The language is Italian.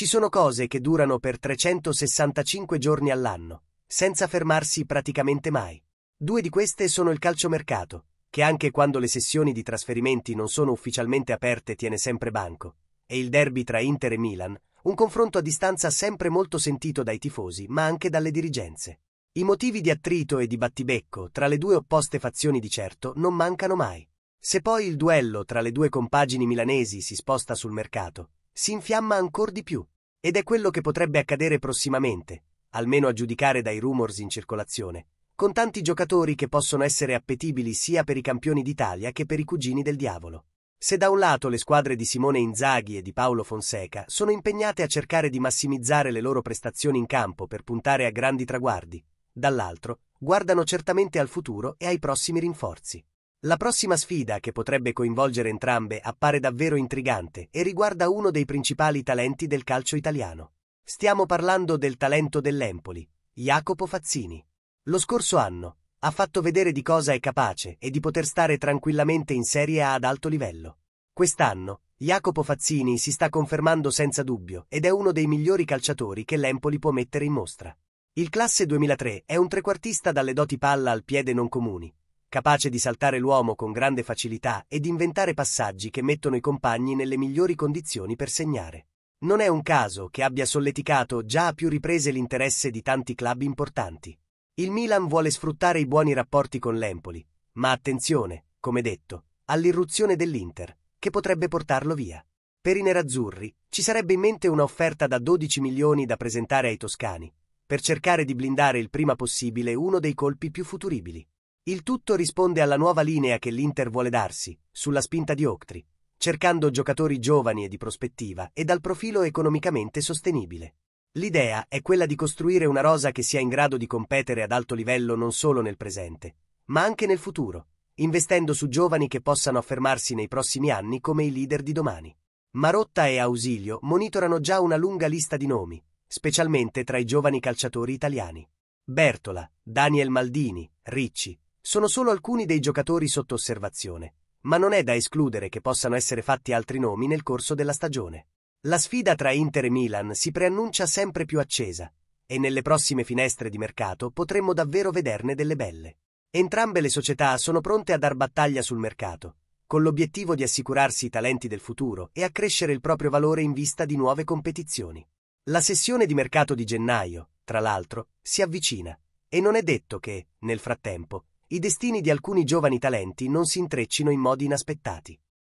Ci sono cose che durano per 365 giorni all'anno, senza fermarsi praticamente mai. Due di queste sono il calciomercato, che anche quando le sessioni di trasferimenti non sono ufficialmente aperte tiene sempre banco, e il derby tra Inter e Milan, un confronto a distanza sempre molto sentito dai tifosi ma anche dalle dirigenze. I motivi di attrito e di battibecco tra le due opposte fazioni di certo non mancano mai. Se poi il duello tra le due compagini milanesi si sposta sul mercato, si infiamma ancora di più. Ed è quello che potrebbe accadere prossimamente, almeno a giudicare dai rumors in circolazione, con tanti giocatori che possono essere appetibili sia per i campioni d'Italia che per i cugini del diavolo. Se da un lato le squadre di Simone Inzaghi e di Paolo Fonseca sono impegnate a cercare di massimizzare le loro prestazioni in campo per puntare a grandi traguardi, dall'altro guardano certamente al futuro e ai prossimi rinforzi. La prossima sfida, che potrebbe coinvolgere entrambe, appare davvero intrigante e riguarda uno dei principali talenti del calcio italiano. Stiamo parlando del talento dell'Empoli, Jacopo Fazzini. Lo scorso anno ha fatto vedere di cosa è capace e di poter stare tranquillamente in Serie A ad alto livello. Quest'anno, Jacopo Fazzini si sta confermando senza dubbio ed è uno dei migliori calciatori che l'Empoli può mettere in mostra. Il classe 2003 è un trequartista dalle doti palla al piede non comuni, capace di saltare l'uomo con grande facilità ed inventare passaggi che mettono i compagni nelle migliori condizioni per segnare. Non è un caso che abbia solleticato già a più riprese l'interesse di tanti club importanti. Il Milan vuole sfruttare i buoni rapporti con l'Empoli, ma attenzione, come detto, all'irruzione dell'Inter, che potrebbe portarlo via. Per i nerazzurri ci sarebbe in mente un'offerta da 12 milioni da presentare ai toscani, per cercare di blindare il prima possibile uno dei colpi più futuribili. Il tutto risponde alla nuova linea che l'Inter vuole darsi, sulla spinta di Octri, cercando giocatori giovani e di prospettiva e dal profilo economicamente sostenibile. L'idea è quella di costruire una rosa che sia in grado di competere ad alto livello non solo nel presente, ma anche nel futuro, investendo su giovani che possano affermarsi nei prossimi anni come i leader di domani. Marotta e Ausilio monitorano già una lunga lista di nomi, specialmente tra i giovani calciatori italiani. Bertola, Daniel Maldini, Ricci, sono solo alcuni dei giocatori sotto osservazione, ma non è da escludere che possano essere fatti altri nomi nel corso della stagione. La sfida tra Inter e Milan si preannuncia sempre più accesa e nelle prossime finestre di mercato potremmo davvero vederne delle belle. Entrambe le società sono pronte a dar battaglia sul mercato, con l'obiettivo di assicurarsi i talenti del futuro e accrescere il proprio valore in vista di nuove competizioni. La sessione di mercato di gennaio, tra l'altro, si avvicina e non è detto che, nel frattempo, i destini di alcuni giovani talenti non si intreccino in modi inaspettati.